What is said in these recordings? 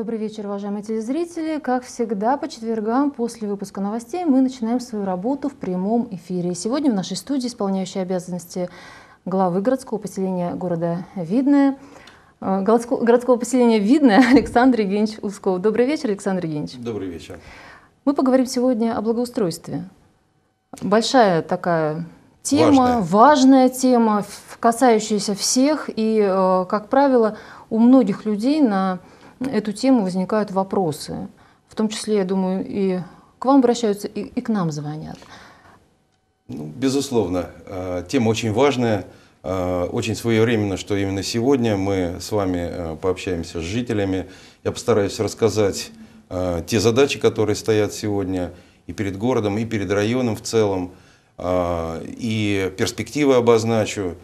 Добрый вечер, уважаемые телезрители. Как всегда, по четвергам после выпуска новостей мы начинаем свою работу в прямом эфире. Сегодня в нашей студии исполняющий обязанности главы городского поселения города Видное, э, городского, городского поселения Видное Александр Евгеньевич Усков. Добрый вечер, Александр Евгеньевич. Добрый вечер. Мы поговорим сегодня о благоустройстве. Большая такая тема, важная, важная тема, касающаяся всех. И, э, как правило, у многих людей на эту тему возникают вопросы. В том числе, я думаю, и к вам обращаются, и, и к нам звонят. Ну, безусловно, э, тема очень важная. Э, очень своевременно, что именно сегодня мы с вами э, пообщаемся с жителями. Я постараюсь рассказать те задачи, которые стоят сегодня и перед городом, и перед районом в целом, и перспективы обозначу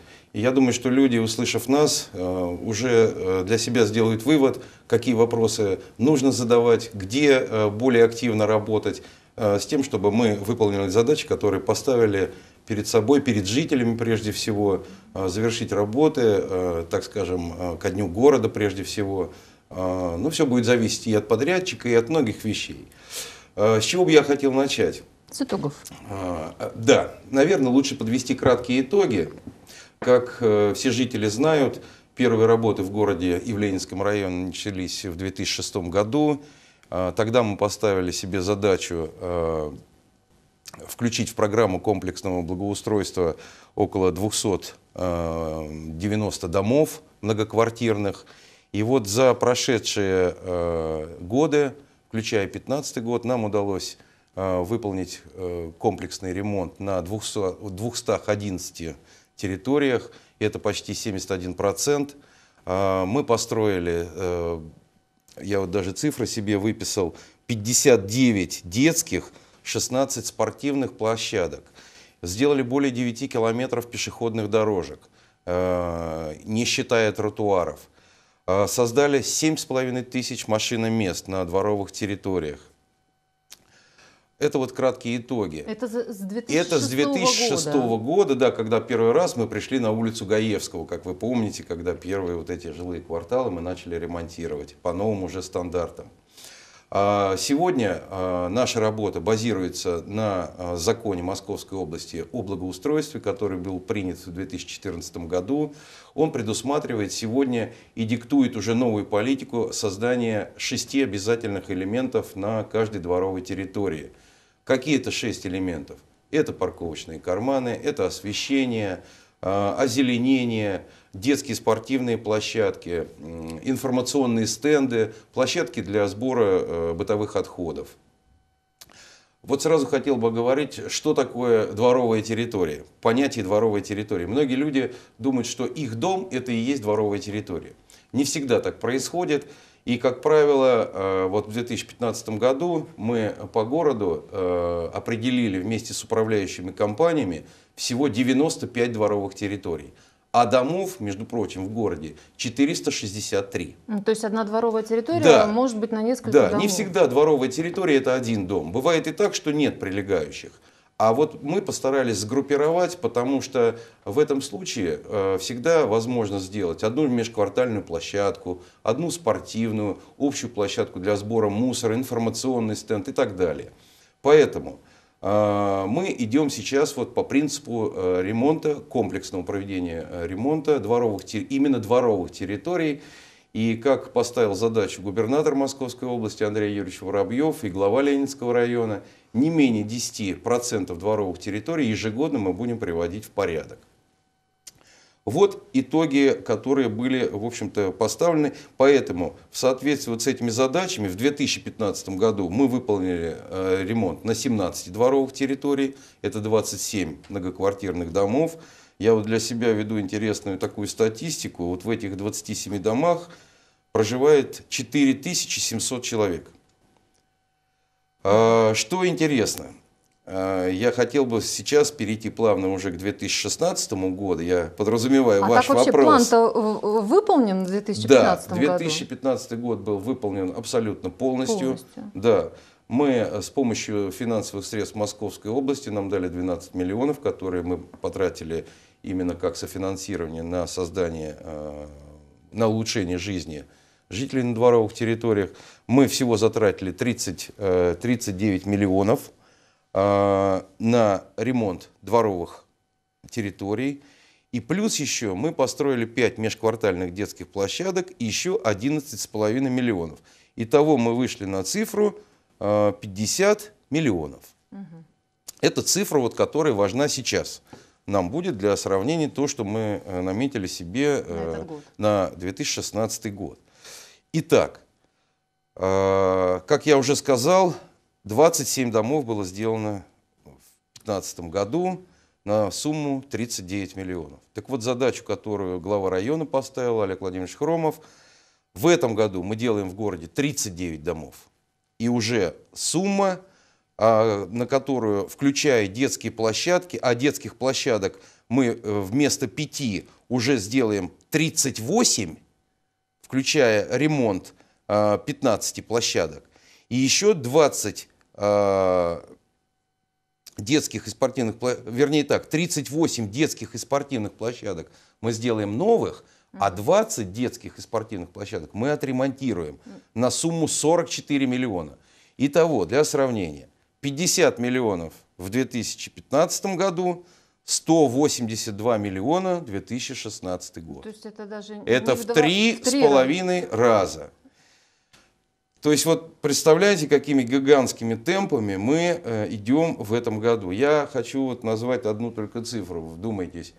я думаю, что люди, услышав нас, э, уже э, для себя сделают вывод, какие вопросы нужно задавать, где э, более активно работать, с тем, чтобы мы выполнили задачи, которые поставили перед собой, перед жителями прежде всего, завершить работы, так скажем, ко дню города прежде всего. Но ну, все будет зависеть и от подрядчика, и от многих вещей. С чего бы я хотел начать? С итогов. Да, наверное, лучше подвести краткие итоги, как э, все жители знают, первые работы в городе и в Ленинском районе начались в 2006 году. А, тогда мы поставили себе задачу э, включить в программу комплексного благоустройства около 290 э, домов многоквартирных. И вот за прошедшие годы, включая 2015 год, нам удалось выполнить комплексный ремонт на 200, 211 территориях, это почти 71%. А, мы построили, э, я вот даже цифры себе выписал, 59 детских, 16 спортивных площадок. Сделали более 9 километров пешеходных дорожек, э, не считая тротуаров. А, создали 7,5 тысяч машиномест на дворовых территориях. Это вот краткие итоги. Это с 2006, это с 2006 года. года, да, когда первый раз мы пришли на улицу Гаевского, как вы помните, когда первые вот эти жилые кварталы мы начали ремонтировать по новым уже стандартам. А, сегодня а, наша работа базируется на а, законе Московской области о благоустройстве, который был принят в 2014 году. Он предусматривает сегодня и диктует уже новую политику создания шести обязательных элементов на каждой дворовой территории – какие-то шесть элементов. Это парковочные карманы, это освещение, а, озеленение, детские спортивные площадки, информационные стенды, площадки для сбора э, бытовых отходов. Вот сразу хотел бы говорить, что такое дворовая территория, понятие дворовой территории. Многие люди думают, что их дом – это и есть дворовая территория. Не всегда так происходит. И, как правило, э, вот в 2015 году мы по городу э, определили вместе с управляющими компаниями всего 95 дворовых территорий. А домов, между прочим, в городе 463. Ну, то есть одна дворовая территория да. может быть на несколько да, домов. Да, не всегда дворовая территория – это один дом. Бывает и так, что нет прилегающих. А вот мы постарались сгруппировать, потому что в этом случае э, всегда возможно сделать одну межквартальную площадку, одну спортивную, общую площадку для сбора мусора, информационный стенд и так далее. Поэтому э, мы идем сейчас вот по принципу э, ремонта, комплексного проведения э, ремонта дворовых, именно дворовых территорий. И как поставил задачу губернатор Московской области Андрей Юрьевич Воробьев и глава Ленинского района, не менее 10% дворовых территорий ежегодно мы будем приводить в порядок. Вот итоги, которые были, в общем-то, поставлены. Поэтому в соответствии вот с этими задачами в 2015 году мы выполнили э, ремонт на 17 дворовых территорий, это 27 многоквартирных домов. Я вот для себя веду интересную такую статистику. Вот в этих 27 домах проживает 4700 человек. А, что интересно, а, я хотел бы сейчас перейти плавно уже к 2016 году. Я подразумеваю а ваш так вообще вопрос. План-то выполнен в 2015 году? Да, 2015 году? год был выполнен абсолютно полностью. полностью. Да. Мы э, с помощью финансовых средств Московской области нам дали 12 миллионов, которые мы потратили именно как софинансирование на создание, э, на улучшение жизни жителей на дворовых территориях. Мы всего затратили 30, 39 э, миллионов э, на ремонт дворовых территорий. И плюс еще мы построили 5 межквартальных детских площадок и еще 11,5 миллионов. Итого мы вышли на цифру 50 э, миллионов. Угу. Это цифра, вот, которая важна сейчас. Нам будет для сравнения то, что мы наметили себе на, на 2016 год. Итак, э, как я уже сказал, 27 домов было сделано в 2015 году на сумму 39 миллионов. Так вот, задачу, которую глава района поставил, Олег Владимирович Хромов, в этом году мы делаем в городе 39 домов. И уже сумма, а, на которую, включая детские площадки, а детских площадок мы э, вместо 5 уже сделаем 38, включая ремонт 15 э, площадок, и еще 20 э, детских и спортивных, вернее так, 38 детских и спортивных площадок мы сделаем новых, а 20 детских и спортивных площадок мы отремонтируем на сумму 44 миллиона. Итого, для сравнения, 50 миллионов в 2015 году, 182 миллиона 2016 год. То есть это даже это в три с половиной раза. То есть вот представляете, какими гигантскими темпами мы э, идем в этом году. Я хочу вот назвать одну только цифру, вдумайтесь.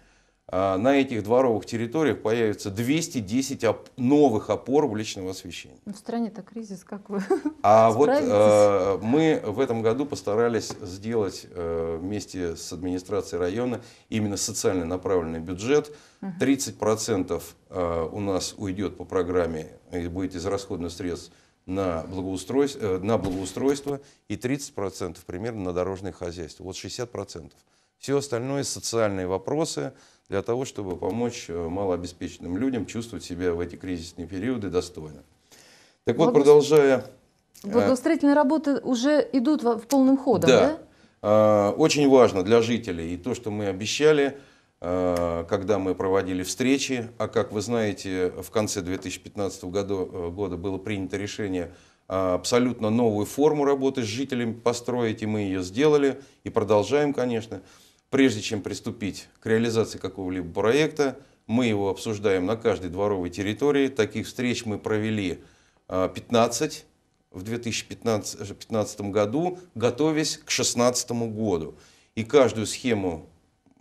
А, на этих дворовых территориях появится 210 оп- новых опор уличного освещения. Ну, в стране-то кризис, как вы А вот э, мы в этом году постарались сделать э, вместе с администрацией района именно социально направленный бюджет. 30% э, у нас уйдет по программе и будет из расходных средств на благоустройство, э, на благоустройство и 30% примерно на дорожное хозяйство. Вот 60%. Все остальное социальные вопросы – для того, чтобы помочь э, малообеспеченным людям чувствовать себя в эти кризисные периоды достойно. Так вот, продолжая... Э, Благоустроительные работы уже идут в полном ходом, да? да? А, очень важно для жителей и то, что мы обещали, э, когда мы проводили встречи, а как вы знаете, в конце 2015 года, года было принято решение абсолютно новую форму работы с жителями построить, и мы ее сделали и продолжаем, конечно. Прежде чем приступить к реализации какого-либо проекта, мы его обсуждаем на каждой дворовой территории. Таких встреч мы провели 15 а, в 2015, э, году, готовясь к 2016 году. И каждую схему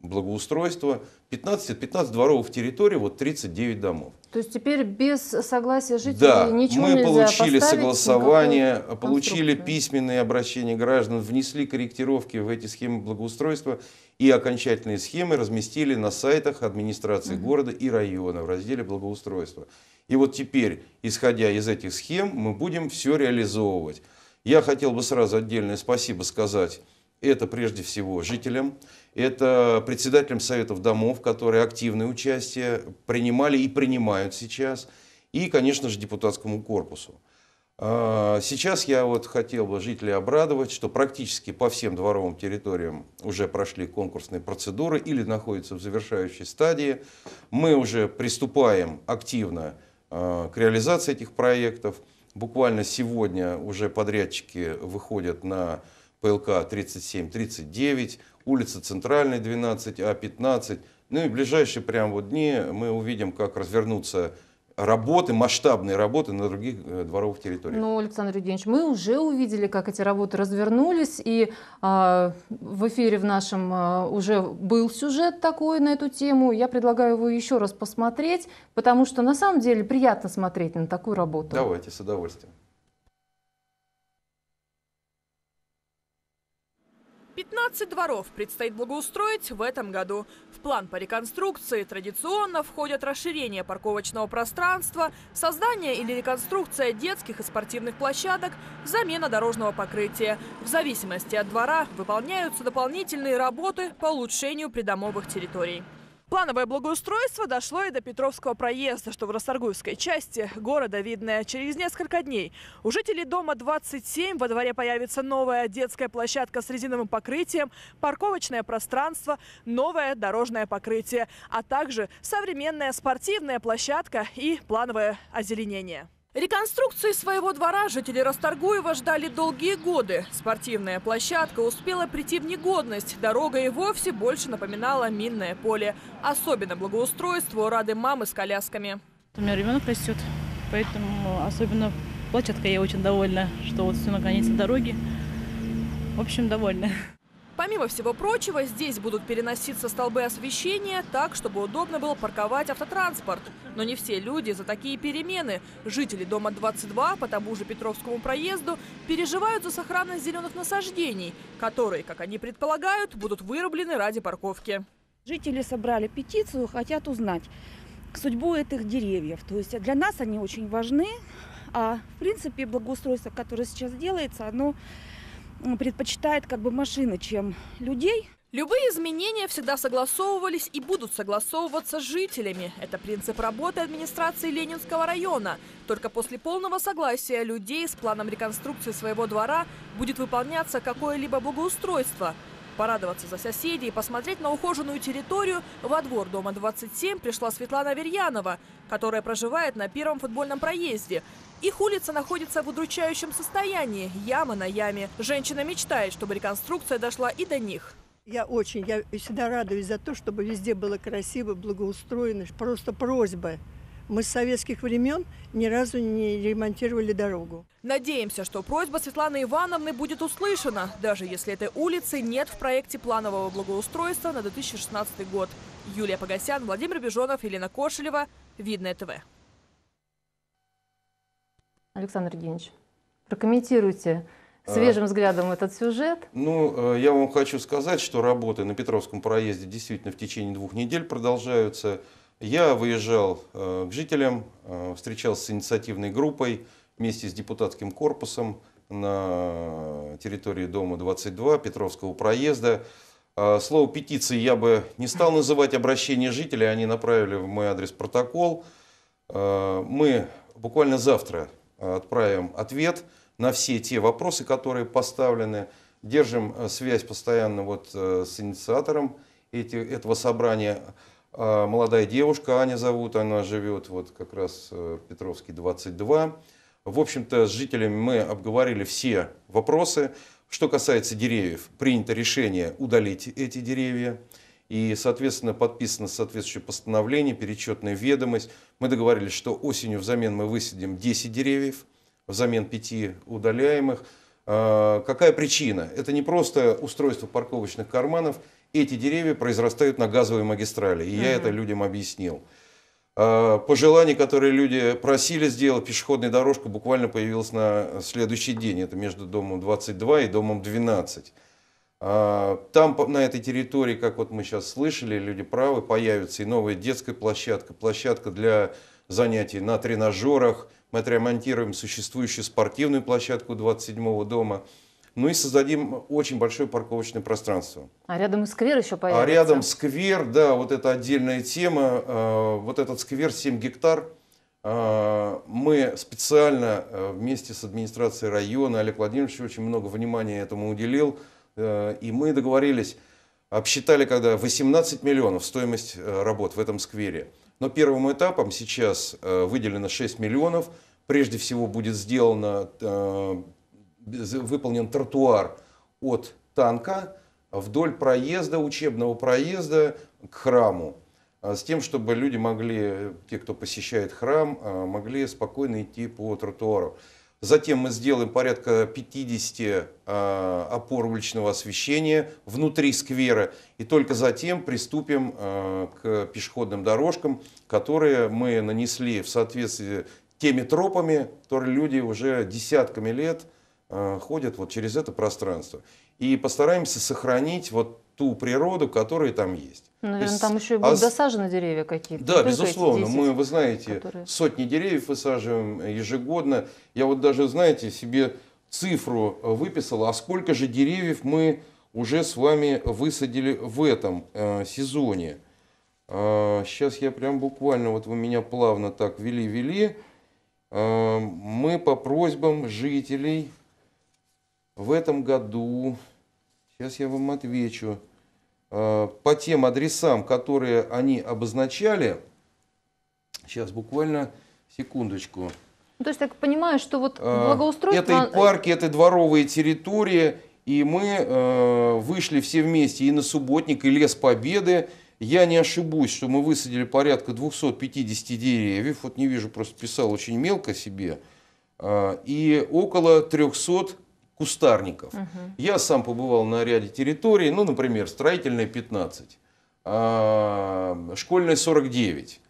благоустройства 15, 15 дворовых территорий, вот 39 домов. То есть теперь без согласия жителей да, ничего мы нельзя получили согласование, э, получили письменные обращения граждан, внесли корректировки в эти схемы благоустройства – и окончательные схемы разместили на сайтах администрации города и района в разделе благоустройства. И вот теперь, исходя из этих схем, мы будем все реализовывать. Я хотел бы сразу отдельное спасибо сказать это прежде всего жителям, это председателям советов домов, которые активное участие принимали и принимают сейчас, и, конечно же, депутатскому корпусу. А, сейчас я вот хотел бы жителей обрадовать, что практически по всем дворовым территориям уже прошли конкурсные процедуры или находятся в завершающей стадии. Мы уже приступаем активно а, к реализации этих проектов. Буквально сегодня уже подрядчики выходят на ПЛК 37-39, улица Центральная 12, А15. Ну и в ближайшие прямо вот дни мы увидим, как развернутся работы, масштабные работы на других э, дворовых территориях. Ну, Александр Евгеньевич, мы уже увидели, как эти работы развернулись, и э, в эфире в нашем э, уже был сюжет такой на эту тему. Я предлагаю его еще раз посмотреть, потому что на самом деле приятно смотреть на такую работу. Давайте, с удовольствием. 15 дворов предстоит благоустроить в этом году. В план по реконструкции традиционно входят расширение парковочного пространства, создание или реконструкция детских и спортивных площадок, замена дорожного покрытия. В зависимости от двора выполняются дополнительные работы по улучшению придомовых территорий. Плановое благоустройство дошло и до Петровского проезда, что в Росторгуевской части города видно через несколько дней. У жителей дома 27 во дворе появится новая детская площадка с резиновым покрытием, парковочное пространство, новое дорожное покрытие, а также современная спортивная площадка и плановое озеленение. Реконструкции своего двора жители Расторгуева ждали долгие годы. Спортивная площадка успела прийти в негодность. Дорога и вовсе больше напоминала минное поле. Особенно благоустройство рады мамы с колясками. У меня ребенок растет, поэтому особенно площадка я очень довольна, что вот все наконец границе дороги. В общем, довольна. Помимо всего прочего, здесь будут переноситься столбы освещения так, чтобы удобно было парковать автотранспорт. Но не все люди за такие перемены. Жители дома 22 по тому же Петровскому проезду переживают за сохранность зеленых насаждений, которые, как они предполагают, будут вырублены ради парковки. Жители собрали петицию, хотят узнать судьбу этих деревьев. То есть для нас они очень важны. А в принципе благоустройство, которое сейчас делается, оно предпочитает как бы машины, чем людей. Любые изменения всегда согласовывались и будут согласовываться с жителями. Это принцип работы администрации Ленинского района. Только после полного согласия людей с планом реконструкции своего двора будет выполняться какое-либо благоустройство. Порадоваться за соседей и посмотреть на ухоженную территорию во двор дома 27 пришла Светлана Верьянова – которая проживает на первом футбольном проезде. Их улица находится в удручающем состоянии, яма на яме. Женщина мечтает, чтобы реконструкция дошла и до них. Я очень, я всегда радуюсь за то, чтобы везде было красиво, благоустроено. Просто просьба мы с советских времен ни разу не ремонтировали дорогу. Надеемся, что просьба Светланы Ивановны будет услышана, даже если этой улицы нет в проекте планового благоустройства на 2016 год. Юлия Погосян, Владимир Бежонов, Елена Кошелева. Видное ТВ. Александр Евгеньевич, прокомментируйте а. свежим взглядом этот сюжет. Ну, э, я вам хочу сказать, что работы на Петровском проезде действительно в течение двух недель продолжаются. Я выезжал э, к жителям, э, встречался с инициативной группой вместе с депутатским корпусом на территории дома 22 Петровского проезда. А, слово петиции я бы не стал называть обращение жителей, они направили в мой адрес протокол. А, мы буквально завтра а, отправим ответ на все те вопросы, которые поставлены. Держим э, связь постоянно вот э, с инициатором этого собрания. Молодая девушка, Аня зовут, она живет вот как раз э, Петровский 22. В общем-то, с жителями мы обговорили все вопросы. Что касается деревьев, принято решение удалить эти деревья. И, соответственно, подписано соответствующее постановление, перечетная ведомость. Мы договорились, что осенью взамен мы высадим 10 деревьев, взамен 5 удаляемых. А, какая причина? Это не просто устройство парковочных карманов. Эти деревья произрастают на газовой магистрали. И я это людям объяснил. А, пожеланий, которые люди просили сделать, пешеходная дорожка буквально появилась на следующий день. Это между домом 22 и домом 12. А, там на этой территории, как вот мы сейчас слышали, люди правы, появится и новая детская площадка, площадка для занятий на тренажерах. Мы отремонтируем существующую спортивную площадку 27 дома. дома. Ну и создадим очень большое парковочное пространство. А рядом сквер еще а появится. А рядом сквер, да, вот это отдельная тема. Э, вот этот сквер 7 гектар. Э, мы специально э, вместе с администрацией района, Олег Владимирович очень много внимания этому уделил, и мы договорились, обсчитали когда 18 миллионов стоимость работ в этом сквере. Но первым этапом сейчас выделено 6 миллионов, прежде всего будет сделано выполнен тротуар от танка вдоль проезда, учебного проезда к храму. А, с тем, чтобы люди могли, те, кто посещает храм, а, могли спокойно идти по тротуару. Затем мы сделаем порядка 50 а, опор уличного освещения внутри сквера. И только затем приступим к пешеходным дорожкам, которые мы нанесли в соответствии теми тропами, которые люди уже десятками лет Э, ходят вот через это пространство. И постараемся сохранить вот ту природу, которая там есть. Наверное, есть, там еще и будут а... досажены деревья какие-то. Да, безусловно. 10, мы, вы знаете, которые... сотни деревьев высаживаем ежегодно. Я вот даже, знаете, себе цифру э, выписал, а сколько же деревьев мы уже с вами высадили в этом э, сезоне. Э, а, сейчас я прям буквально, вот вы меня плавно так вели-вели. Э, мы по просьбам жителей в этом году, сейчас я вам отвечу, э, по тем адресам, которые они обозначали, сейчас буквально секундочку. Ну, то есть, я понимаю, что вот э, благоустройство... этой парки, этой и дворовые территории, и мы э, вышли все вместе и на субботник, и лес Победы, я не ошибусь, что мы высадили порядка 250 деревьев, вот не вижу, просто писал очень мелко себе, и около 300 кустарников. Угу. Я сам побывал на ряде территорий, ну, например, строительная 15, а, школьная 49,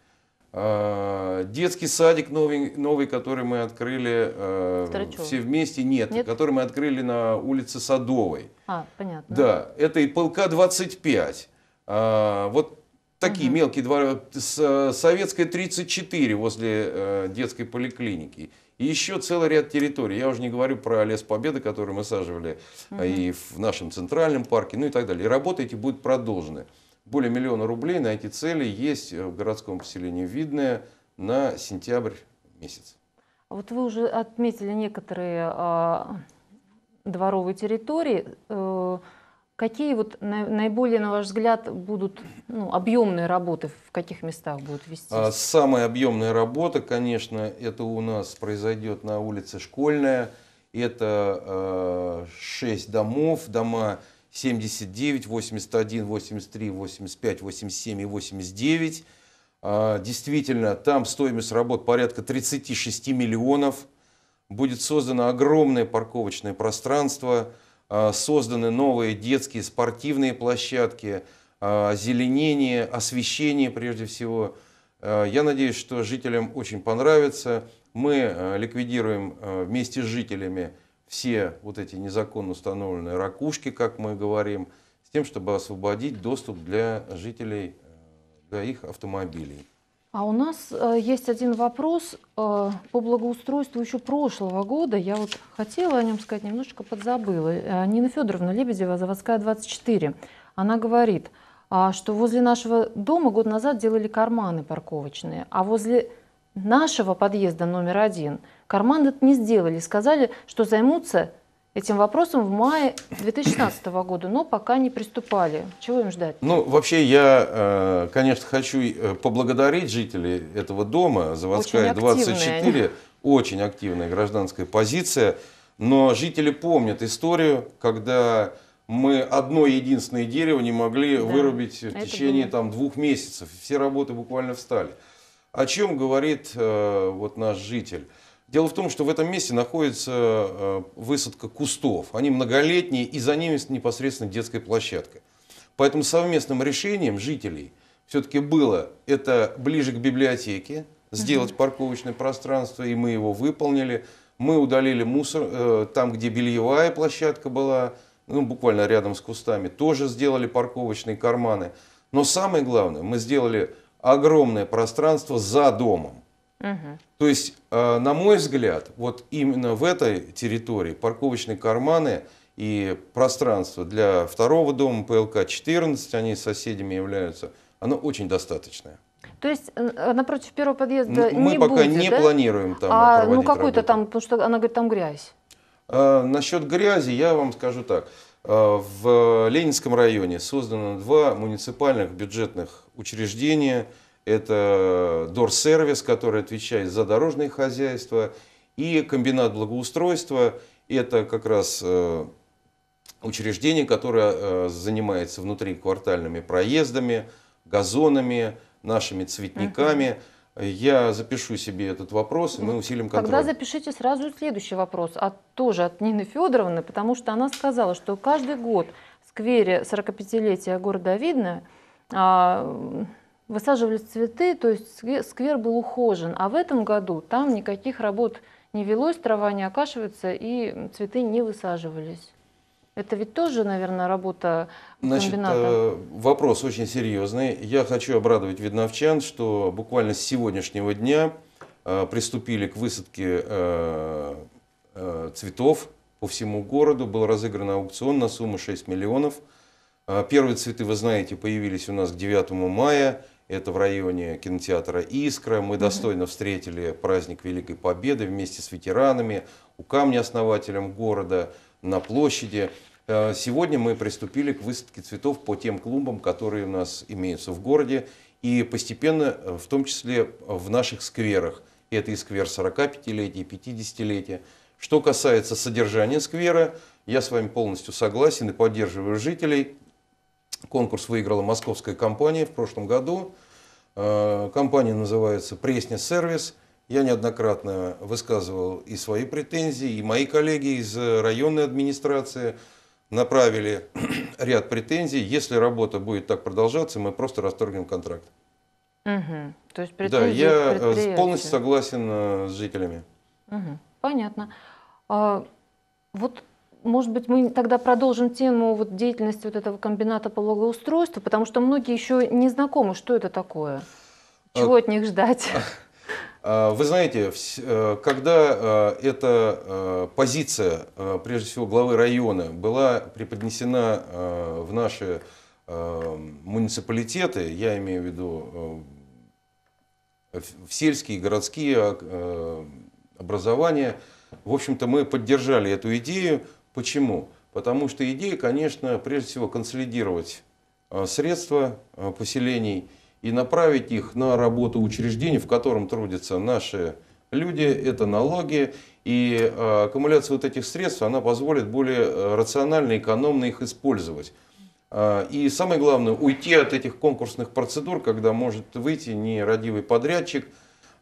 детский садик новый, новый который мы открыли а, Старичева. все вместе, нет, нет, который мы открыли на улице Садовой. А, понятно. Да, это и полка 25. А, вот такие угу. мелкие дворы. Э, Советская 34 возле э, детской поликлиники. И еще целый ряд территорий. Я уже не говорю про лес Победы, который мы саживали угу. и в нашем центральном парке, ну и так далее. И работы эти будут продолжены. Более миллиона рублей на эти цели есть э, в городском поселении Видное на сентябрь месяц. А вот вы уже отметили некоторые э, дворовые территории. Э, Какие вот наиболее, на ваш взгляд, будут ну, объемные работы, в каких местах будут вести? А, самая объемная работа, конечно, это у нас произойдет на улице Школьная. Это э, а, 6 домов, дома 79, 81, 83, 85, 87 и 89. Э, а, действительно, там стоимость работ порядка 36 миллионов. Будет создано огромное парковочное пространство – Э, созданы новые детские спортивные площадки, э, озеленение, освещение прежде всего. Э, я надеюсь, что жителям очень понравится. Мы ликвидируем вместе с жителями все вот эти незаконно установленные ракушки, как мы говорим, с тем, чтобы освободить доступ для жителей, для их автомобилей. А у нас э, есть один вопрос э, по благоустройству еще прошлого года. Я вот хотела о нем сказать, немножечко подзабыла. Э, Нина Федоровна Лебедева, заводская 24. Она говорит, а, что возле нашего дома год назад делали карманы парковочные, а возле нашего подъезда номер один карманы не сделали. Сказали, что займутся этим вопросом в мае 2016 года, но пока не приступали. Чего им ждать? Ну, вообще я, э, конечно, хочу э, поблагодарить жителей этого дома, заводская очень 24, очень активная гражданская позиция, но жители помнят историю, когда мы одно единственное дерево не могли да, вырубить в течение было. там, двух месяцев. Все работы буквально встали. О чем говорит э, вот наш житель? Дело в том, что в этом месте находится э, высадка кустов. Они многолетние, и за ними непосредственно детская площадка. Поэтому совместным решением жителей все-таки было это ближе к библиотеке, сделать угу. парковочное пространство, и мы его выполнили. Мы удалили мусор э, там, где бельевая площадка была, ну, буквально рядом с кустами, тоже сделали парковочные карманы. Но самое главное, мы сделали огромное пространство за домом. Угу. То есть, э, на мой взгляд, вот именно в этой территории парковочные карманы и пространство для второго дома ПЛК-14, они соседями являются, оно очень достаточное. То есть э, э, напротив первого подъезда Мы не пока будет, не да? планируем там а, Ну какой-то там, потому что она говорит, там грязь. А, насчет грязи я вам скажу так. В Ленинском районе создано два муниципальных бюджетных учреждения – это Дорсервис, который отвечает за дорожное хозяйство, и комбинат благоустройства, это как раз э, учреждение, которое э, занимается внутриквартальными проездами, газонами, нашими цветниками. Я запишу себе этот вопрос, и мы ну, усилим контроль. Тогда запишите сразу следующий вопрос, а тоже от Нины Федоровны, потому что она сказала, что каждый год в сквере 45-летия города Видно а, высаживались цветы, то есть сквер был ухожен. А в этом году там никаких работ не велось, трава не окашивается и цветы не высаживались. Это ведь тоже, наверное, работа Значит, комбината. Э, вопрос очень серьезный. Я хочу обрадовать видновчан, что буквально с сегодняшнего дня э, приступили к высадке э, цветов по всему городу. Был разыгран аукцион на сумму 6 миллионов. Первые цветы, вы знаете, появились у нас к 9 мая. Это в районе кинотеатра «Искра». Мы достойно встретили праздник Великой Победы вместе с ветеранами, у камня основателем города, на площади. Э, сегодня мы приступили к выставке цветов по тем клумбам, которые у нас имеются в городе, и постепенно, э, в том числе в наших скверах. Это и сквер 45-летия, 50-летия. Что касается содержания сквера, я с вами полностью согласен и поддерживаю жителей. Конкурс выиграла московская компания в прошлом году. Э, компания называется «Пресня Сервис». Я неоднократно высказывал и свои претензии, и мои коллеги из районной администрации направили ряд претензий. Если работа будет так продолжаться, мы просто расторгнем контракт. Угу. То есть претензии, да, я э, полностью согласен э, с жителями. Угу. Понятно. А, вот может быть, мы тогда продолжим тему вот деятельности вот этого комбината по благоустройству, потому что многие еще не знакомы, что это такое, чего а, от них ждать. А, вы знаете, э, когда э, эта э, позиция, прежде всего, главы района была преподнесена в наши муниципалитеты, я имею в виду в сельские, городские образования, в общем-то, мы поддержали эту идею, Почему? Потому что идея, конечно, прежде всего консолидировать а, средства а, поселений и направить их на работу учреждений, в котором трудятся наши люди, это налоги. И а, аккумуляция вот этих средств, она позволит более э, рационально и экономно их использовать. И самое главное, уйти от этих конкурсных процедур, когда может выйти нерадивый подрядчик,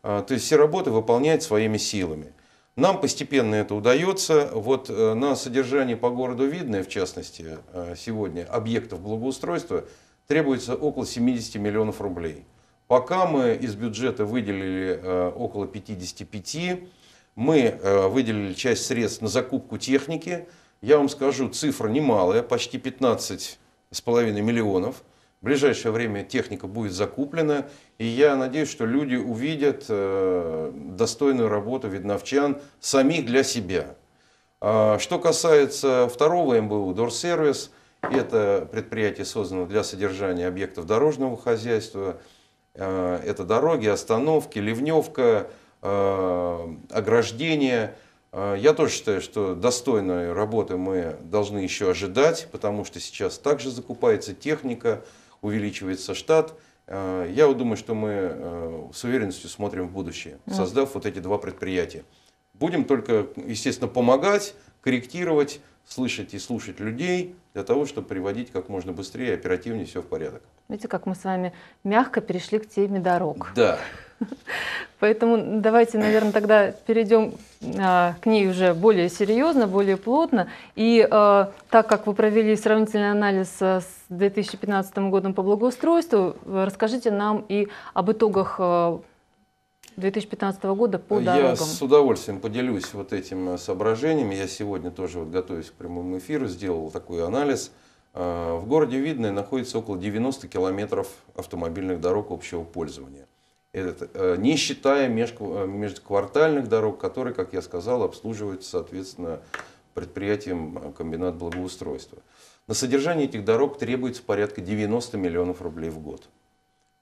то есть все работы выполнять своими силами. Нам постепенно это удается. Вот э, на содержание по городу Видное, в частности, э, сегодня объектов благоустройства требуется около 70 миллионов рублей. Пока мы из бюджета выделили э, около 55, мы выделили часть средств на закупку техники. Я вам скажу, цифра немалая, почти 15,5 миллионов – ближайшее время техника будет закуплена, и я надеюсь, что люди увидят э, достойную работу видновчан самих для себя. А, что касается второго МБУ «Дорсервис», это предприятие создано для содержания объектов дорожного хозяйства. А, это дороги, остановки, ливневка, а, ограждение. Я тоже считаю, что достойной работы мы должны еще ожидать, потому что сейчас также закупается техника, увеличивается штат. Э, я думаю, что мы э, с уверенностью смотрим в будущее, создав вот эти два предприятия. Будем только, естественно, помогать, корректировать, слышать и слушать людей для того, чтобы приводить как можно быстрее и оперативнее все в порядок. Видите, как мы с вами мягко перешли к теме дорог. Да. Поэтому давайте, наверное, тогда перейдем а, к ней уже более серьезно, более плотно. И а, так как вы провели сравнительный анализ с 2015 годом по благоустройству. Э, расскажите нам и об итогах 2015 э, года по дорогам. Я с удовольствием поделюсь вот этим э, соображением. Я сегодня тоже, вот, готовясь к прямому эфиру, сделал такой анализ. В городе Видное находится около 90 километров автомобильных дорог общего пользования. Это, не считая межквартальных дорог, которые, как я сказал, обслуживаются, соответственно, предприятием комбинат благоустройства. На содержание этих дорог требуется порядка 90 миллионов рублей в год.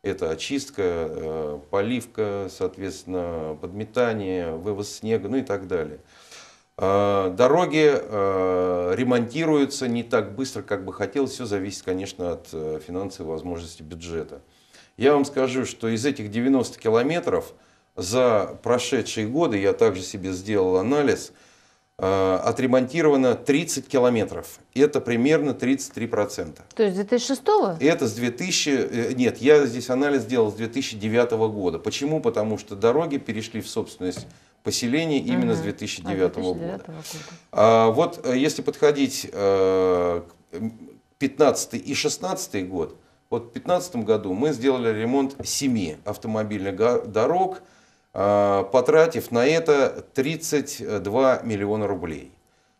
Это очистка, э, поливка, соответственно, подметание, вывоз снега, ну и так далее. Э, дороги э, ремонтируются не так быстро, как бы хотелось. Все зависит, конечно, от финансовой возможности бюджета. Я вам скажу, что из этих 90 километров за прошедшие годы, я также себе сделал анализ – Э, отремонтировано 30 километров. Это примерно 33%. То есть с 2006 -го? Это с 2000... Э, нет, я здесь анализ делал с 2009 года. Почему? Потому что дороги перешли в собственность поселений именно угу. с 2009, а, 2009 года. года. А, вот э, если подходить к 15 и 16 год, вот в 2015 году мы сделали ремонт семи автомобильных дорог, а, потратив на это 32 миллиона рублей.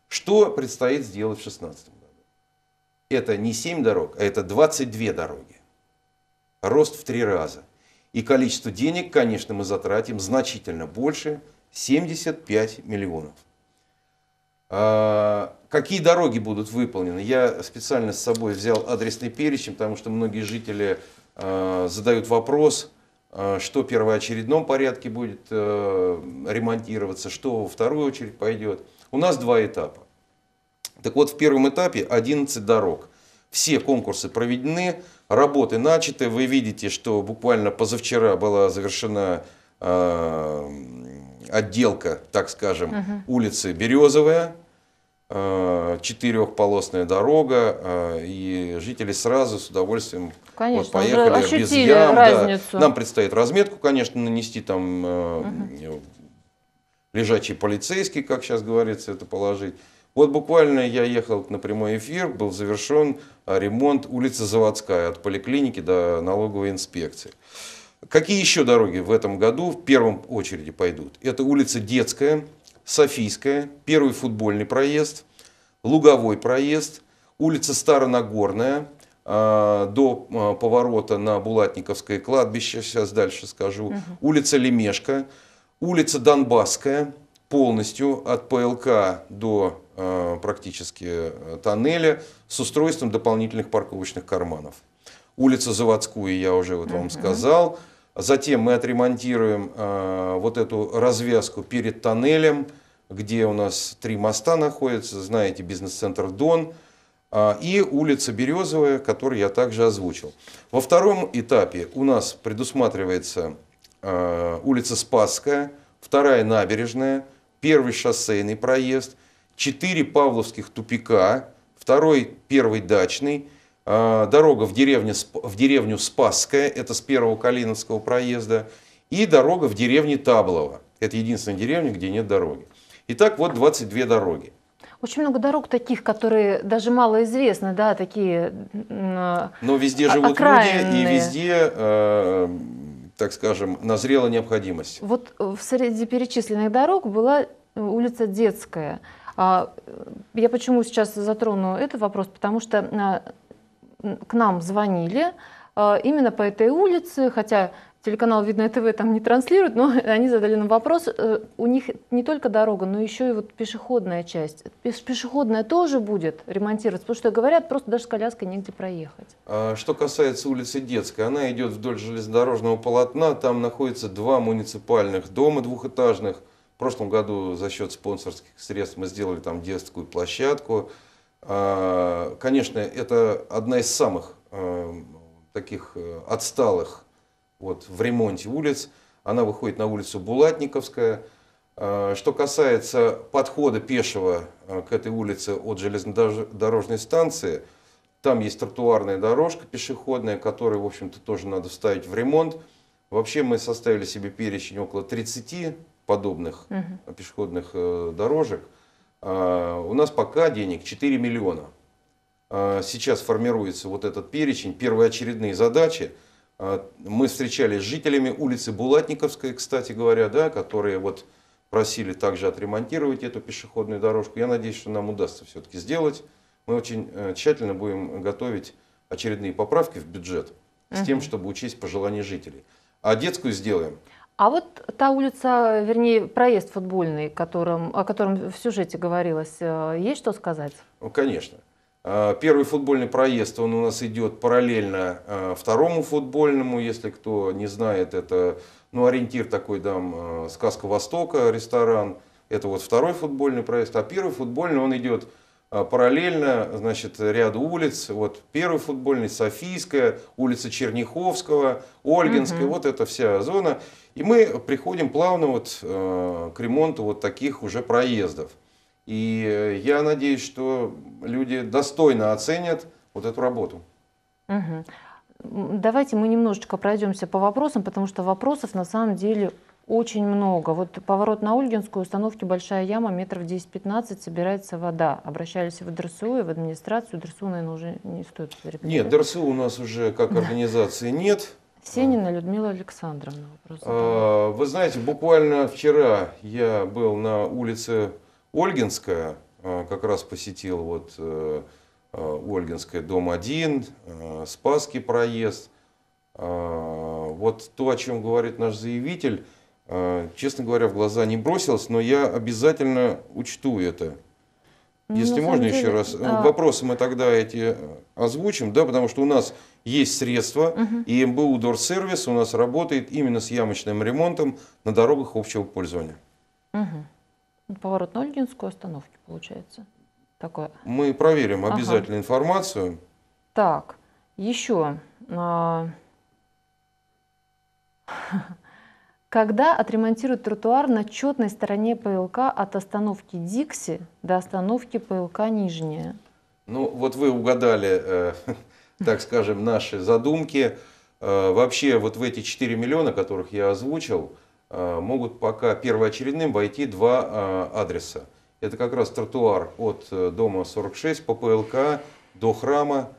Что предстоит сделать в 2016 году? Это не 7 дорог, а это 22 дороги. Рост в три раза. И количество денег, конечно, мы затратим значительно больше, 75 миллионов. А, какие дороги будут выполнены? Я специально с собой взял адресный перечень, потому что многие жители а, задают вопрос – Э, что в первоочередном порядке будет э, ремонтироваться, что во вторую очередь пойдет. У нас два этапа. Так вот, в первом этапе 11 дорог. Все конкурсы проведены, работы начаты. Вы видите, что буквально позавчера была завершена э, отделка, так скажем, угу. улицы Березовая, четырехполосная дорога, и жители сразу с удовольствием Конечно, вот, поехали уже без ям. Да. Нам предстоит разметку, конечно, нанести там э, угу. лежачий полицейский, как сейчас говорится, это положить. Вот буквально я ехал на прямой эфир, был завершен а ремонт улицы Заводская от поликлиники до налоговой инспекции. Какие еще дороги в этом году в первом очереди пойдут? Это улица Детская, Софийская, первый футбольный проезд, Луговой проезд, улица Старонагорная, а, до а, поворота на Булатниковское кладбище, сейчас дальше скажу, угу. улица Лемешка, улица Донбасская, полностью от ПЛК до а, практически э, тоннеля с устройством дополнительных парковочных карманов. Улица Заводскую я уже вот вам сказал. Затем мы отремонтируем э, вот эту развязку перед тоннелем, где у нас три моста находятся, знаете, бизнес-центр Дон, а, и улица Березовая, которую я также озвучил. Во втором этапе у нас предусматривается а, улица Спасская, вторая набережная, первый шоссейный проезд, четыре павловских тупика, второй первый дачный, а, дорога в деревню, в деревню Спасская, это с первого Калиновского проезда, и дорога в деревне Таблова. Это единственная деревня, где нет дороги. Итак, вот 22 дороги. Очень много дорог таких, которые даже мало известны, да, такие. Э, Но везде живут окраинные. люди и везде, э, так скажем, назрела необходимость. Вот в среди перечисленных дорог была улица Детская. А, э, я почему сейчас затрону этот вопрос, потому что э, к нам звонили именно по этой улице, хотя телеканал «Видное ТВ» там не транслирует, но они задали нам вопрос. Э, у них не только дорога, но еще и вот пешеходная часть. Пешеходная тоже будет ремонтироваться, потому что, говорят, просто даже с коляской негде проехать. А что касается улицы Детской, она идет вдоль железнодорожного полотна. Там находятся два муниципальных дома двухэтажных. В прошлом году за счет спонсорских средств мы сделали там детскую площадку. А, конечно, это одна из самых э, таких э, отсталых вот, в ремонте улиц. Она выходит на улицу Булатниковская. А, что касается подхода пешего а, к этой улице от железнодорожной станции, там есть тротуарная дорожка пешеходная, которую, в общем-то, тоже надо вставить в ремонт. Вообще мы составили себе перечень около 30 подобных угу. пешеходных э, дорожек. А, у нас пока денег 4 миллиона. Сейчас формируется вот этот перечень, первоочередные задачи – а, мы встречались с жителями улицы Булатниковской, кстати говоря, да, которые вот просили также отремонтировать эту пешеходную дорожку. Я надеюсь, что нам удастся все-таки сделать. Мы очень э, тщательно будем готовить очередные поправки в бюджет с угу. тем, чтобы учесть пожелания жителей. А детскую сделаем. А вот та улица, вернее, проезд футбольный, которым, о котором в сюжете говорилось, э, есть что сказать? Ну, конечно. Э, первый футбольный проезд, он у нас идет параллельно э, второму футбольному, если кто не знает, это ну, ориентир такой, дам, э, «Сказка Востока», ресторан. Это вот второй футбольный проезд, а первый футбольный, он идет параллельно, значит, ряду улиц. Вот первый футбольный, Софийская, улица Черняховского, Ольгинская, угу. вот эта вся зона. И мы приходим плавно вот к ремонту вот таких уже проездов. И э, я надеюсь, что люди достойно оценят вот эту работу. Угу. Давайте мы немножечко пройдемся по вопросам, потому что вопросов на самом деле очень много. Вот поворот на Ольгинскую, установки «Большая яма», метров 10-15, собирается вода. Обращались в ДРСУ и в администрацию. ДРСУ, наверное, уже не стоит Нет, ДРСУ у нас уже как организации нет. Сенина Людмила Александровна. А, вы знаете, буквально вчера я был на улице Ольгинская, э, как раз посетил вот э, э, Ольгинская, дом 1, Спасский проезд. Вот то, о чем говорит наш заявитель, честно говоря, в глаза не бросилось, но я обязательно учту это. Ну, Если ну, можно деле, еще раз, а... вопросы мы тогда эти озвучим, да, потому что у нас есть средства, угу. и МБУ Дорсервис у нас работает именно с ямочным ремонтом на дорогах общего пользования. Угу. Поворот на Ольгинскую остановки, получается. Такое. Мы проверим ага. обязательно информацию. Так, еще. А, когда отремонтируют тротуар на четной стороне ПЛК от остановки Дикси до остановки ПЛК Нижняя? Ну, вот вы угадали, э, так скажем, наши задумки. Э, вообще, вот в эти 4 миллиона, которых я озвучил, Э, могут пока первоочередным войти два э, адреса. Это как раз тротуар от э, дома 46 по ПЛК до храма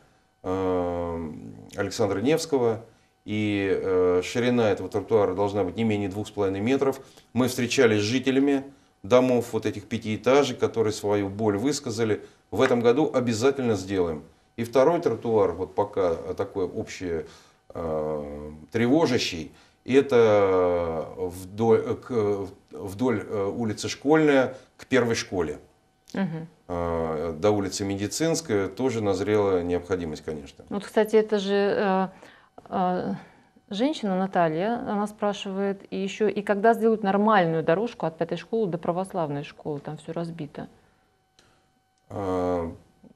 Александра Невского. И ширина этого тротуара должна быть не менее 2,5 метров. Мы встречались с жителями домов вот этих пятиэтажек, которые свою боль высказали. В этом году обязательно сделаем. И второй тротуар, вот пока такой общий тревожащий, и это э, вдоль, э, к, э, вдоль улицы Школьная к первой школе. Угу. До улицы Медицинская тоже назрела необходимость, конечно. Ну вот, кстати, это же женщина Наталья, она спрашивает, и еще, и когда сделают нормальную дорожку от пятой школы до православной школы, там все разбито?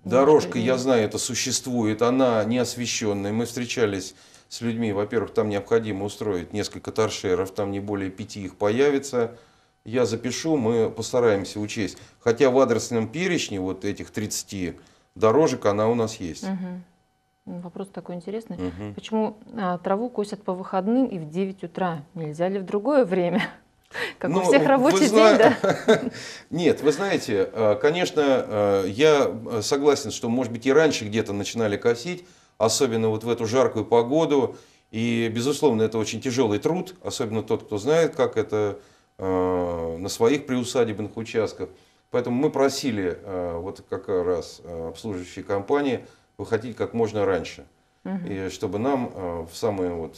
Дорожка, я знаю, это существует, она не освещенная. Мы встречались с людьми. Во-первых, там необходимо устроить несколько торшеров, там не более пяти их появится. Я запишу, мы постараемся учесть. Хотя в адресном перечне вот этих 30 дорожек она у нас есть. Угу. Вопрос такой интересный. Угу. Почему а, траву косят по выходным и в 9 утра? Нельзя ли в другое время? Как ну, у всех рабочий день, да? Нет, вы знаете, а, конечно, а, я согласен, что, может быть, и раньше где-то начинали косить, особенно вот в эту жаркую погоду. И, безусловно, это очень тяжелый труд, особенно тот, кто знает, как это э, на своих приусадебных участках. Поэтому мы просили э, вот как раз э, обслуживающие компании выходить как можно раньше, угу. и чтобы нам э, в самую вот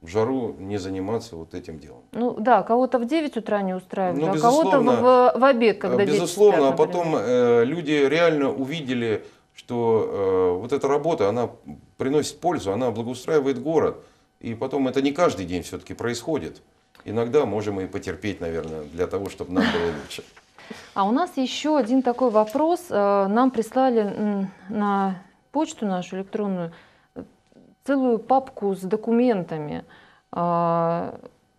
в э, жару не заниматься вот этим делом. Ну да, кого-то в 9 утра не устраивает, ну, а кого-то в, в, в обед, когда Безусловно, спят, а потом э, люди реально увидели что э, вот эта работа, она приносит пользу, она благоустраивает город. И потом это не каждый день все-таки происходит. Иногда можем и потерпеть, наверное, для того, чтобы нам было лучше. А у нас еще один такой вопрос. Э, нам прислали на почту нашу электронную э, целую папку с документами. Э,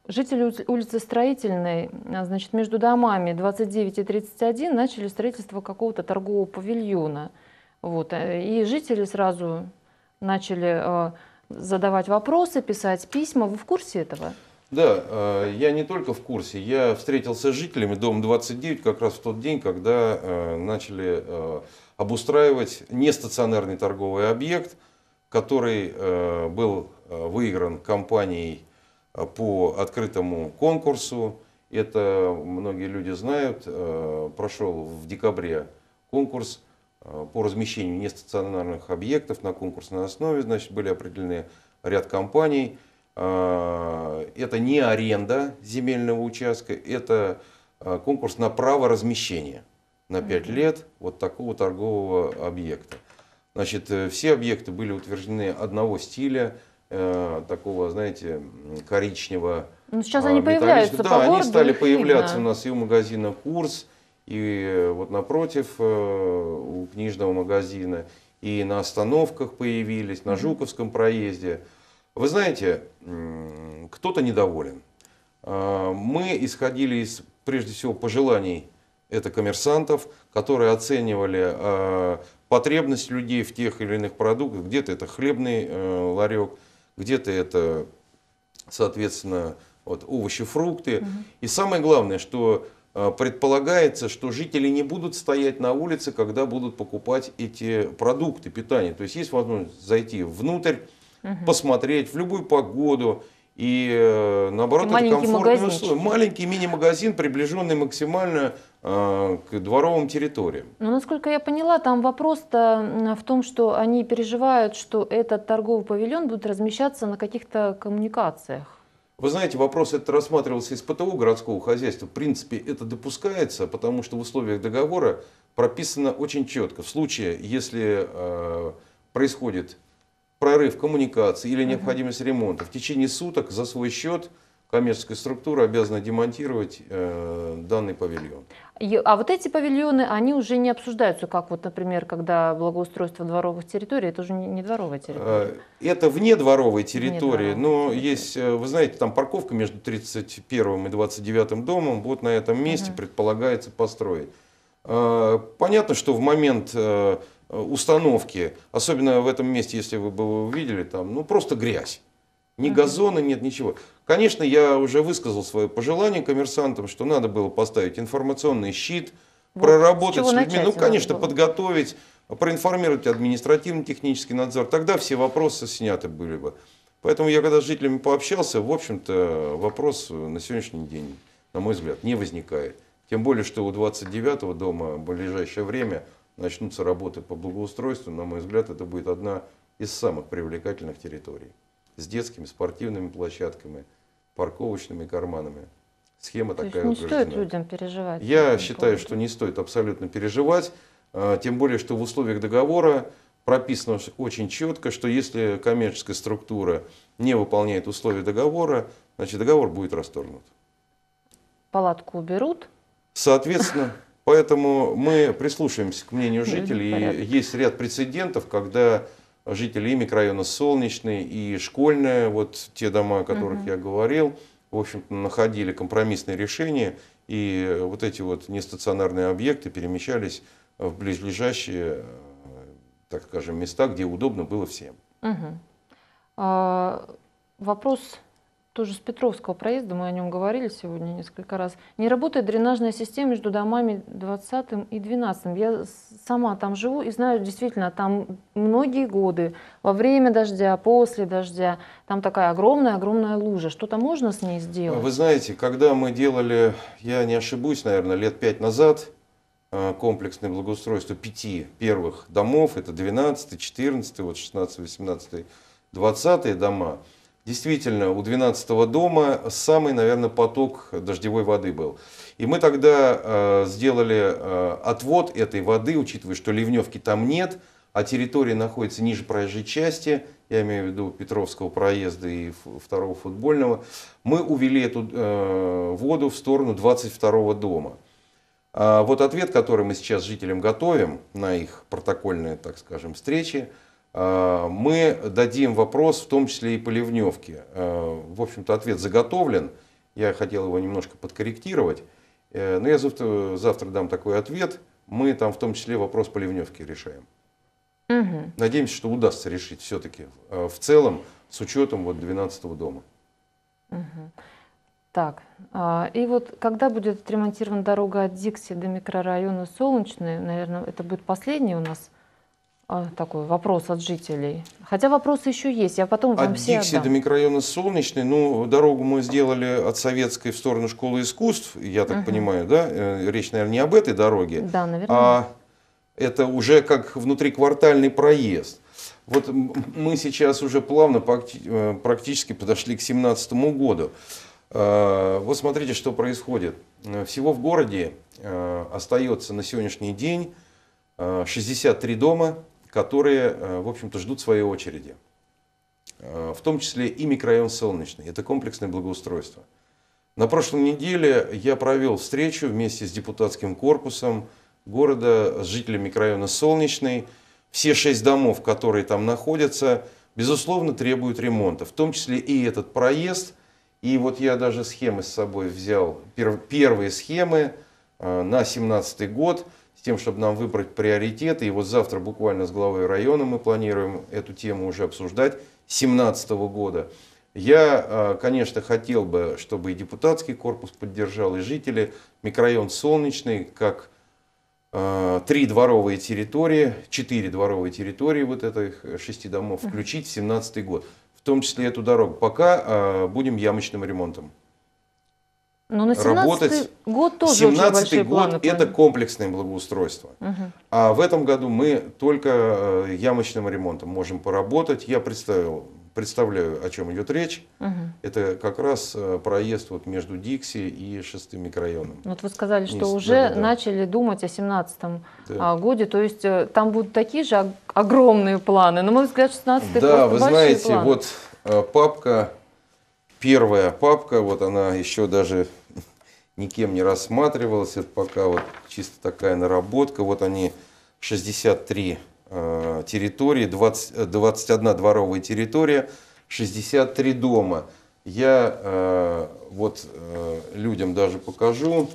жители улицы Строительной, а, значит, между домами 29 и 31 начали строительство какого-то торгового павильона – вот. Э, и жители сразу начали э, задавать вопросы, писать письма. Вы в курсе этого? Да, э, я не только в курсе. Я встретился с жителями дом 29 как раз в тот день, когда начали обустраивать нестационарный торговый объект, который был выигран компанией по открытому конкурсу. Это многие люди знают. Прошел в декабре конкурс Э, по размещению нестационарных объектов на конкурсной основе, значит, были определены ряд компаний. Э, это не аренда земельного участка, это э, конкурс на право размещения на 5 лет вот такого торгового объекта. Значит, все объекты были утверждены одного стиля, такого, знаете, коричневого. Но ну, сейчас а, они появляются Да, по они стали появляться видно. у нас и у магазина «Курс», и э, вот напротив э, у книжного магазина, и на остановках появились, на Жуковском проезде. Вы знаете, кто-то недоволен. А, мы исходили из, прежде всего, пожеланий это коммерсантов, которые оценивали а, потребность людей в тех или иных продуктах. Где-то это хлебный э, ларек, где-то это, соответственно, вот, овощи, фрукты. Угу. И самое главное, что Э, предполагается, что жители не будут стоять на улице, когда будут покупать эти продукты питания. То есть есть возможность зайти внутрь, угу. посмотреть в любую погоду. И э, наоборот, и это комфортные условия. Маленький мини-магазин, приближенный максимально э, к дворовым территориям. Но, ну, насколько я поняла, там вопрос-то в том, что они переживают, что этот торговый павильон будет размещаться на каких-то коммуникациях. Вы знаете, вопрос этот рассматривался из ПТУ городского хозяйства. В принципе, это допускается, потому что в условиях договора прописано очень четко. В случае, если э, происходит прорыв коммуникации или необходимость ремонта, в течение суток за свой счет коммерческая структура обязана демонтировать э, данный павильон. А вот эти павильоны, они уже не обсуждаются, как вот, например, когда благоустройство дворовых территорий, это уже не дворовая э, территория. Это вне дворовой территории, вне дворовой но есть, э, вы знаете, там парковка между 31 и 29 домом, вот на этом месте угу. предполагается построить. Э, понятно, что в момент установки, особенно в этом месте, если вы бы увидели, там, ну просто грязь. Ни газона нет, ничего. Конечно, я уже высказал свое пожелание коммерсантам, что надо было поставить информационный щит, вот. проработать с, с людьми, ну, конечно, подготовить, проинформировать административно-технический надзор. Тогда все вопросы сняты были бы. Поэтому я когда с жителями пообщался, в общем-то, вопрос на сегодняшний день, на мой взгляд, не возникает. Тем более, что у 29-го дома в ближайшее время начнутся работы по благоустройству. На мой взгляд, это будет одна из самых привлекательных территорий с детскими спортивными площадками, парковочными карманами. Схема То такая есть не утверждена. стоит людям переживать. Я считаю, поводу. что не стоит абсолютно переживать, а, тем более, что в условиях договора прописано очень четко, что если коммерческая структура не выполняет условия договора, значит договор будет расторгнут. Палатку уберут? Соответственно, поэтому мы прислушиваемся к мнению жителей. И есть ряд прецедентов, когда жители и микрорайона Солнечный, и Школьная, вот те дома, о которых угу. я говорил, в общем-то, находили компромиссные решения, и вот эти вот нестационарные объекты перемещались в близлежащие, э, так скажем, места, где удобно было всем. Угу. А, вопрос тоже с Петровского проезда, мы о нем говорили сегодня несколько раз, не работает дренажная система между домами 20 и 12. Я сама там живу и знаю, действительно, там многие годы, во время дождя, после дождя, там такая огромная-огромная лужа. Что-то можно с ней сделать? Вы знаете, когда мы делали, я не ошибусь, наверное, лет пять назад, а, комплексное благоустройство пяти первых домов, это 12, 14, вот 16, 18, 20 дома, действительно у 12 дома самый, наверное, поток дождевой воды был. И мы тогда э, сделали э, отвод этой воды, учитывая, что ливневки там нет, а территория находится ниже проезжей части, я имею в виду Петровского проезда и второго футбольного, мы увели эту э, воду в сторону 22 дома. А вот ответ, который мы сейчас жителям готовим на их протокольные, так скажем, встречи – Э, мы дадим вопрос, в том числе и по ливневке. Э, в общем-то, ответ заготовлен. Я хотел его немножко подкорректировать. Э, но я завтра, завтра дам такой ответ. Мы там в том числе вопрос по ливневке решаем. Угу. Надеемся, что удастся решить все-таки в целом с учетом вот 12 дома. Угу. Так, а, и вот когда будет отремонтирована дорога от Дикси до микрорайона Солнечный, наверное, это будет последний у нас а, такой вопрос от жителей. Хотя вопросы еще есть, я потом вам от все Дикси отдам. до микрорайона Солнечный, ну, дорогу мы сделали от Советской в сторону Школы искусств, я так угу. понимаю, да? Э, речь, наверное, не об этой дороге. Да, наверное. А это уже как внутриквартальный проезд. Вот мы сейчас уже плавно э, практически подошли к 2017 году. Э, вот смотрите, что происходит. Всего в городе остается на сегодняшний день 63 дома, которые, э, в общем-то, ждут своей очереди. Э, в том числе и микрорайон Солнечный. Это комплексное благоустройство. На прошлой неделе я провел встречу вместе с депутатским корпусом города, с жителями микрорайона Солнечный. Все шесть домов, которые там находятся, безусловно, требуют ремонта. В том числе и этот проезд. И вот я даже схемы с собой взял, первые схемы э, на 2017 год – тем, чтобы нам выбрать приоритеты. И вот завтра буквально с главой района мы планируем эту тему уже обсуждать 2017 года. Я, а, конечно, хотел бы, чтобы и депутатский корпус поддержал, и жители. Микрорайон Солнечный, как а, три дворовые территории, четыре дворовые территории вот этих шести домов включить в 2017 год. В том числе эту дорогу. Пока а, будем ямочным ремонтом. Но ну, на 17 работать. год тоже 17 год планы, это комплексное благоустройство. Угу. А в этом году мы только э, ямочным ремонтом можем поработать. Я представил, представляю, о чем идет речь. Угу. Это как раз э, проезд вот между Дикси и шестым микрорайоном. Ну, вот вы сказали, что Низ, уже да, да. начали думать о 17 да. А, годе. То есть э, там будут такие же огромные планы. Но мой взгляд, 16 Да, вы знаете, планы. вот папка, первая папка, вот она еще даже никем не рассматривалось. Это пока вот чисто такая наработка. Вот они 63 э, территории, 20, 21 э, дворовая территория, 63 дома. Я э, вот э, людям даже покажу.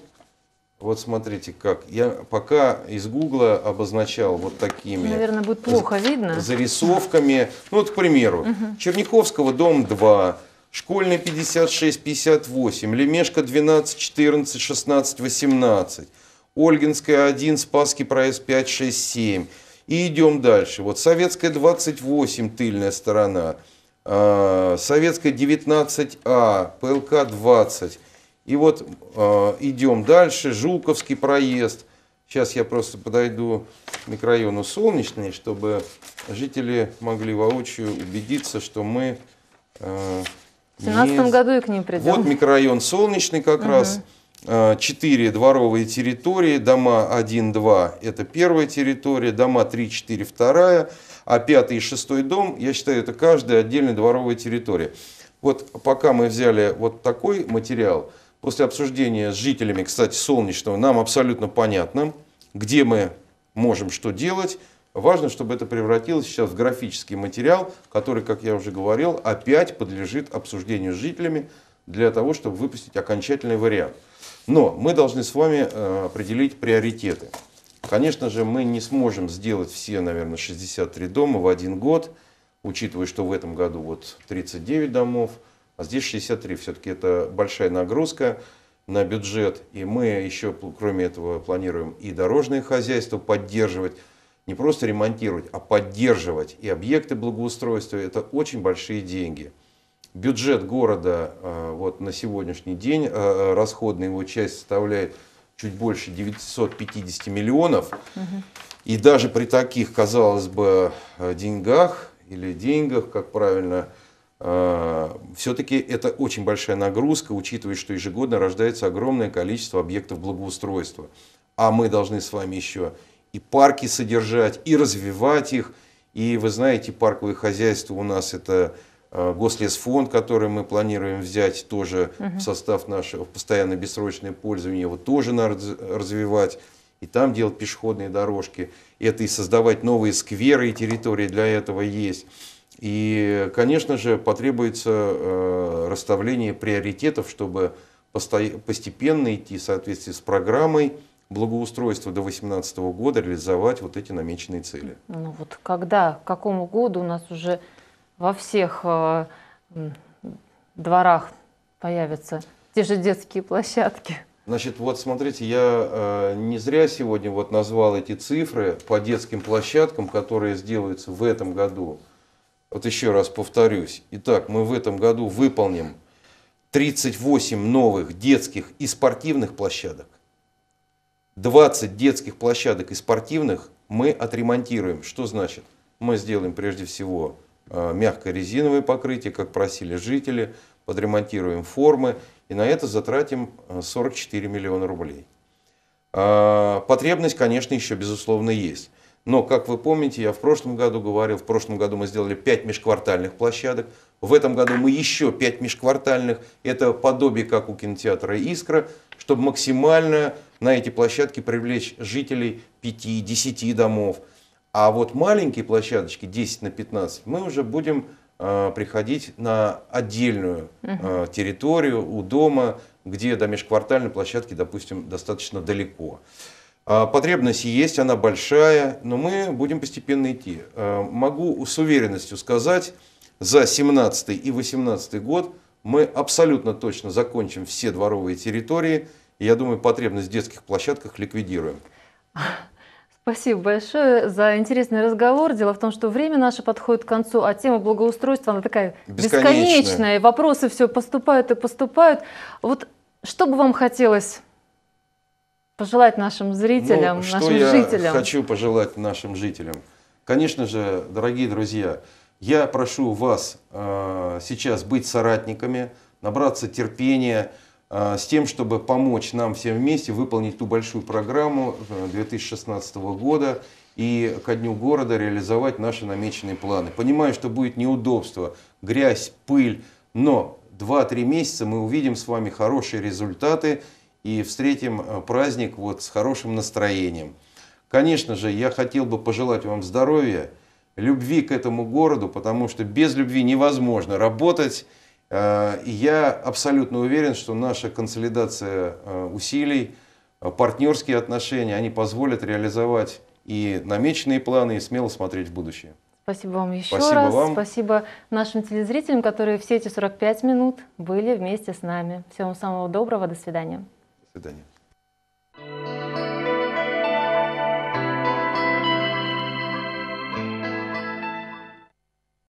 Вот смотрите, как я пока из Гугла обозначал вот такими. Наверное, будет плохо видно. Зарисовками. Ну вот, к примеру, угу. Черняховского дом 2, Школьный 56, 58, Лемешка 12, 14, 16, 18, Ольгинская 1, Спасский проезд 5, 6, 7. И идем дальше. Вот Советская 28, тыльная сторона, а, Советская 19А, ПЛК 20. И вот а, идем дальше, Жуковский проезд. Сейчас я просто подойду к микрорайону Солнечный, чтобы жители могли воочию убедиться, что мы а, в 17 году и к ним придем. Вот микрорайон Солнечный как угу. раз. А, четыре дворовые территории, дома 1-2 – это первая территория, дома 3-4 – вторая, а пятый и шестой дом, я считаю, это каждая отдельная дворовая территория. Вот пока мы взяли вот такой материал, после обсуждения с жителями, кстати, Солнечного, нам абсолютно понятно, где мы можем что делать, Важно, чтобы это превратилось сейчас в графический материал, который, как я уже говорил, опять подлежит обсуждению с жителями для того, чтобы выпустить окончательный вариант. Но мы должны с вами э, определить приоритеты. Конечно же, мы не сможем сделать все, наверное, 63 дома в один год, учитывая, что в этом году вот 39 домов, а здесь 63. Все-таки это большая нагрузка на бюджет. И мы еще, кроме этого, планируем и дорожное хозяйство поддерживать не просто ремонтировать, а поддерживать и объекты благоустройства, это очень большие деньги. Бюджет города э, вот, на сегодняшний день, э, э, расходная его часть составляет чуть больше 950 миллионов. Угу. И даже при таких, казалось бы, деньгах или деньгах, как правильно, все-таки это очень большая нагрузка, учитывая, что ежегодно рождается огромное количество объектов благоустройства. А мы должны с вами еще и парки содержать, и развивать их. И вы знаете, парковые хозяйства у нас это э, Гослесфонд, который мы планируем взять тоже угу. в состав нашего постоянно бессрочное пользование, его тоже надо развивать. И там делать пешеходные дорожки. Это и создавать новые скверы и территории для этого есть. И, конечно же, потребуется э, расставление приоритетов, чтобы постепенно идти в соответствии с программой благоустройства до 2018 года реализовать вот эти намеченные цели. Ну вот когда, к какому году у нас уже во всех э, дворах появятся те же детские площадки? Значит, вот смотрите, я э, не зря сегодня вот назвал эти цифры по детским площадкам, которые сделаются в этом году. Вот еще раз повторюсь. Итак, мы в этом году выполним 38 новых детских и спортивных площадок. 20 детских площадок и спортивных мы отремонтируем. Что значит? Мы сделаем прежде всего э, мягкое резиновое покрытие, как просили жители, подремонтируем формы и на это затратим 44 э, миллиона рублей. А, потребность, конечно, еще безусловно есть. Но, как вы помните, я в прошлом году говорил, в прошлом году мы сделали 5 межквартальных площадок, в этом году мы еще 5 межквартальных, это подобие как у кинотеатра «Искра», чтобы максимально на эти площадки привлечь жителей 5-10 домов. А вот маленькие площадочки 10 на 15 мы уже будем э, приходить на отдельную э, территорию у дома, где до межквартальной площадки, допустим, достаточно далеко. Э, потребность есть, она большая, но мы будем постепенно идти. Э, могу с уверенностью сказать, за 17 и 18 год мы абсолютно точно закончим все дворовые территории, и я думаю, потребность в детских площадках ликвидируем. Спасибо большое за интересный разговор. Дело в том, что время наше подходит к концу, а тема благоустройства, она такая бесконечная. бесконечная. Вопросы все поступают и поступают. Вот что бы вам хотелось пожелать нашим зрителям, ну, что нашим я хочу пожелать нашим жителям? Конечно же, дорогие друзья, я прошу вас э, сейчас быть соратниками, набраться терпения, а, с тем, чтобы помочь нам всем вместе выполнить ту большую программу 2016 э, года и ко дню города реализовать наши намеченные планы. Понимаю, что будет неудобство, грязь, пыль, но 2-3 месяца мы увидим с вами хорошие результаты и встретим э, праздник вот с хорошим настроением. Конечно же, я хотел бы пожелать вам здоровья, любви к этому городу, потому что без любви невозможно работать, Э, и я абсолютно уверен, что наша консолидация э, усилий, э, партнерские отношения, они позволят реализовать и намеченные планы, и смело смотреть в будущее. Спасибо вам еще Спасибо раз. Вам. Спасибо нашим телезрителям, которые все эти 45 минут были вместе с нами. Всего вам самого доброго. До свидания. До свидания.